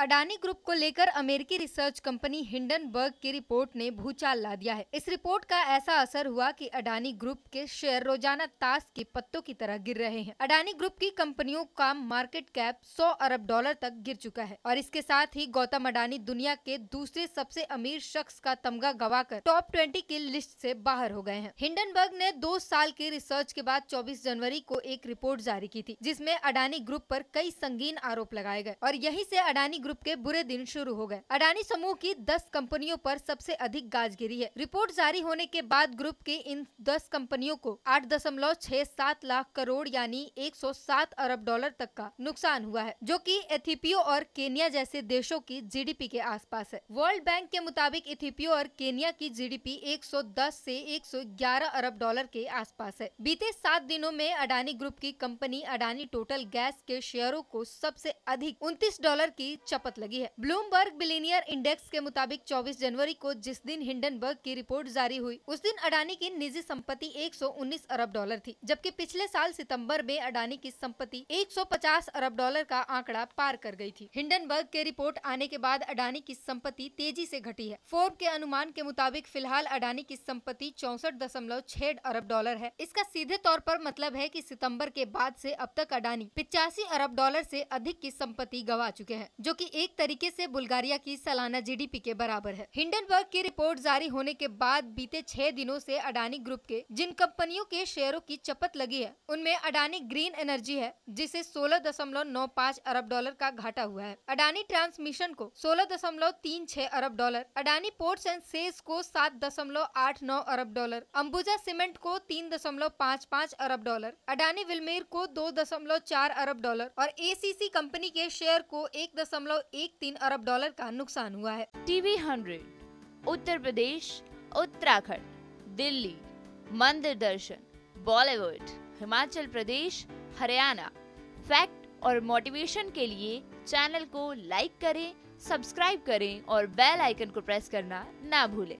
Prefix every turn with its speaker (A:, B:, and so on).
A: Adani group को लेकर अमेरिकी रिसर्च कंपनी हिंडनबर्ग की रिपोर्ट ने भूचाल ला दिया है इस रिपोर्ट का ऐसा असर हुआ कि अडानी ग्रुप के शेयर रोजाना ताश के पत्तों की तरह गिर रहे हैं अडानी ग्रुप की कंपनियों का मार्केट कैप 100 अरब डॉलर तक गिर चुका है और इसके साथ ही गौतम अडानी दुनिया के दूसरे सबसे अमीर शख्स का तमगा गवा कर टॉप ट्वेंटी की लिस्ट ऐसी बाहर हो गए हैं हिंडनबर्ग ने दो साल के रिसर्च के बाद चौबीस जनवरी को एक रिपोर्ट जारी की थी जिसमे अडानी ग्रुप आरोप कई संगीन आरोप लगाए गए और यही ऐसी अडानी ग्रुप के बुरे दिन शुरू हो गए अडानी समूह की 10 कंपनियों पर सबसे अधिक गाज गिरी है रिपोर्ट जारी होने के बाद ग्रुप की इन 10 कंपनियों को 8.67 लाख करोड़ यानी 107 अरब डॉलर तक का नुकसान हुआ है जो कि एथियोपिया और केनिया जैसे देशों की जी के आस है वर्ल्ड बैंक के मुताबिक इथियोपिया और केनिया की जी डी पी एक अरब डॉलर के आस है बीते सात दिनों में अडानी ग्रुप की कंपनी अडानी टोटल गैस के शेयरों को सबसे अधिक उनतीस डॉलर की शपथ लगी है ब्लूमबर्ग बिलीनियर इंडेक्स के मुताबिक 24 जनवरी को जिस दिन हिंडनबर्ग की रिपोर्ट जारी हुई उस दिन अडानी की निजी संपत्ति 119 अरब डॉलर थी जबकि पिछले साल सितंबर में अडानी की संपत्ति 150 अरब डॉलर का आंकड़ा पार कर गई थी हिंडनबर्ग के रिपोर्ट आने के बाद अडानी की संपत्ति तेजी ऐसी घटी है फोर्ब के अनुमान के मुताबिक फिलहाल अडानी की संपत्ति चौसठ अरब डॉलर है इसका सीधे तौर आरोप मतलब है की सितम्बर के बाद ऐसी अब तक अडानी पिचासी अरब डॉलर ऐसी अधिक की संपत्ति गवा चुके हैं जो कि एक तरीके से बुल्गारिया की सालाना जीडीपी के बराबर है हिंडनबर्ग की रिपोर्ट जारी होने के बाद बीते छह दिनों से अडानी ग्रुप के जिन कंपनियों के शेयरों की चपत लगी है उनमें अडानी ग्रीन एनर्जी है जिसे 16.95 अरब डॉलर का घाटा हुआ है अडानी ट्रांसमिशन को सोलह अरब डॉलर अडानी पोर्ट्स एंड सेस को सात अरब डॉलर अंबुजा सीमेंट को तीन अरब डॉलर अडानी विलमेर को दो अरब डॉलर और ए कंपनी के शेयर को एक दशमलव तीन अरब डॉलर का नुकसान हुआ है टीवी हंड्रेड उत्तर प्रदेश
B: उत्तराखंड दिल्ली मंदिर दर्शन बॉलीवुड हिमाचल प्रदेश हरियाणा फैक्ट और मोटिवेशन के लिए चैनल को लाइक करें सब्सक्राइब करें और बेल आइकन को प्रेस करना ना भूलें